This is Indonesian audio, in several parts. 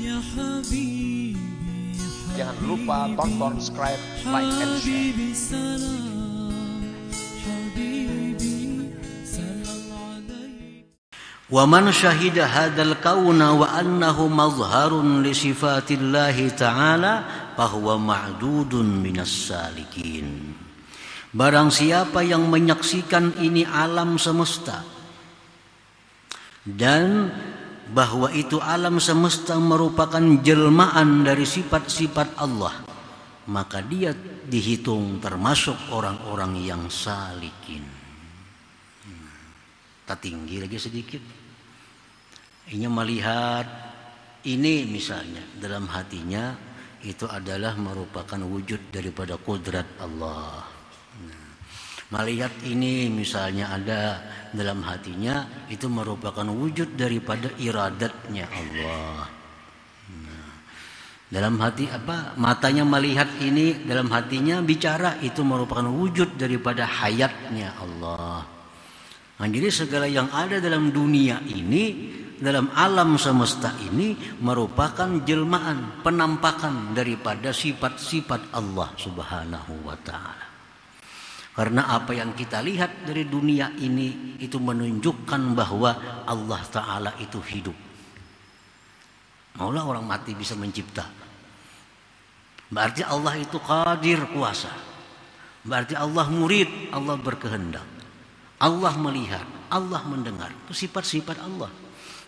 Ya Jangan lupa tonton, subscribe, like, and share. ومن شهد هذا الكون وأنه مظهر لصفات الله تعالى فهو معدود من السالكين Barang siapa yang menyaksikan ini alam semesta dan bahwa itu alam semesta merupakan jelmaan dari sifat-sifat Allah maka dia dihitung termasuk orang-orang yang salikin hmm. tak tinggi lagi sedikit ini melihat ini misalnya dalam hatinya itu adalah merupakan wujud daripada kudrat Allah Melihat ini misalnya ada dalam hatinya itu merupakan wujud daripada iradatnya Allah. Nah, dalam hati apa matanya melihat ini dalam hatinya bicara itu merupakan wujud daripada hayatnya Allah. Nah, jadi segala yang ada dalam dunia ini dalam alam semesta ini merupakan jelmaan penampakan daripada sifat-sifat Allah Subhanahu wa taala. Karena apa yang kita lihat dari dunia ini itu menunjukkan bahwa Allah Ta'ala itu hidup. Maulah orang mati bisa mencipta. Berarti Allah itu qadir kuasa. Berarti Allah murid, Allah berkehendak. Allah melihat, Allah mendengar. Itu sifat-sifat Allah.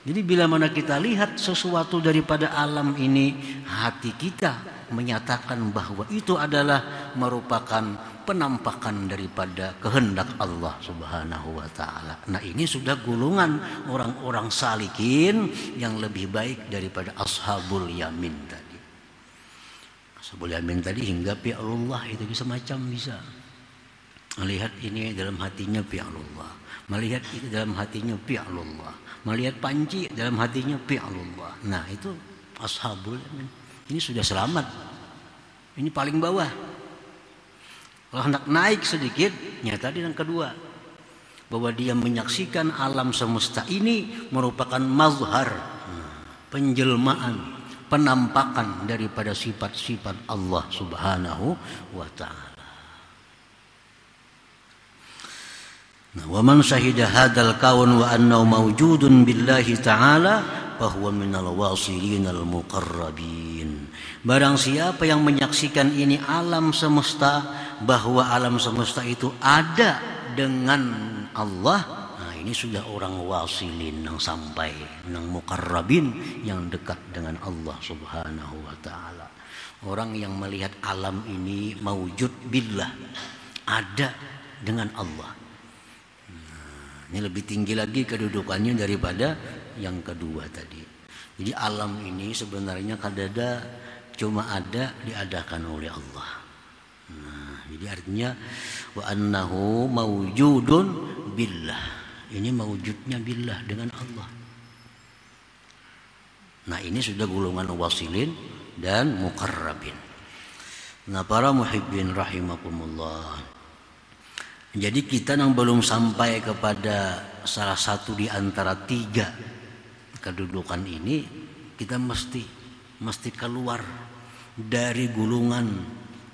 Jadi bila mana kita lihat sesuatu daripada alam ini, hati kita menyatakan bahwa itu adalah merupakan penampakan daripada kehendak Allah Subhanahu wa taala. Nah, ini sudah gulungan orang-orang salikin yang lebih baik daripada ashabul yamin tadi. Ashabul yamin tadi hingga Allah itu bisa macam bisa melihat ini dalam hatinya Allah, melihat itu dalam hatinya Allah, melihat panci dalam hatinya Allah. Nah, itu ashabul yamin. Ini sudah selamat. Ini paling bawah kalau hendak naik sedikit, nyata di yang kedua bahwa dia menyaksikan alam semesta ini merupakan mazhar penjelmaan penampakan daripada sifat-sifat Allah Subhanahu wa taala. Nah, wa man syahida hadzal kaun wa annahu mawjudun billahi ta'ala fahuwa minal wasilin al muqarrabin barang siapa yang menyaksikan ini alam semesta bahwa alam semesta itu ada dengan Allah nah ini sudah orang wasilin yang sampai yang muqarrabin yang dekat dengan Allah subhanahu wa ta'ala orang yang melihat alam ini mewujud billah ada dengan Allah ini lebih tinggi lagi kedudukannya daripada yang kedua tadi. Jadi alam ini sebenarnya kadada cuma ada diadakan oleh Allah. Nah, jadi artinya wa annahu mawjudun billah. Ini mawujudnya billah dengan Allah. Nah, ini sudah golongan wasilin dan mukarrabin. Nah, para muhibbin rahimakumullah. Jadi kita yang belum sampai kepada salah satu di antara tiga kedudukan ini, kita mesti mesti keluar dari gulungan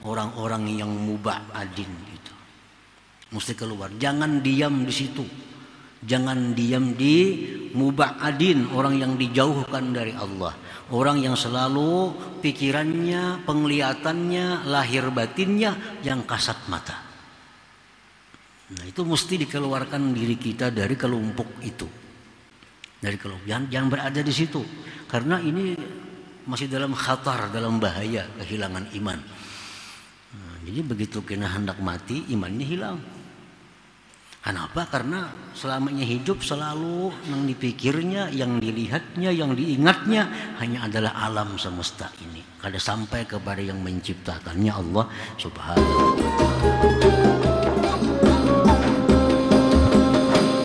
orang-orang yang mubah adin itu. Mesti keluar. Jangan diam di situ. Jangan diam di mubah adin orang yang dijauhkan dari Allah. Orang yang selalu pikirannya, penglihatannya, lahir batinnya yang kasat mata Nah, itu mesti dikeluarkan diri kita dari kelompok itu. Dari kelompok yang, yang berada di situ. Karena ini masih dalam khatar, dalam bahaya kehilangan iman. Nah, jadi begitu kena hendak mati, imannya hilang. Kenapa? Karena selamanya hidup selalu yang dipikirnya, yang dilihatnya, yang diingatnya hanya adalah alam semesta ini. Kada sampai kepada yang menciptakannya Allah Subhanahu wa taala.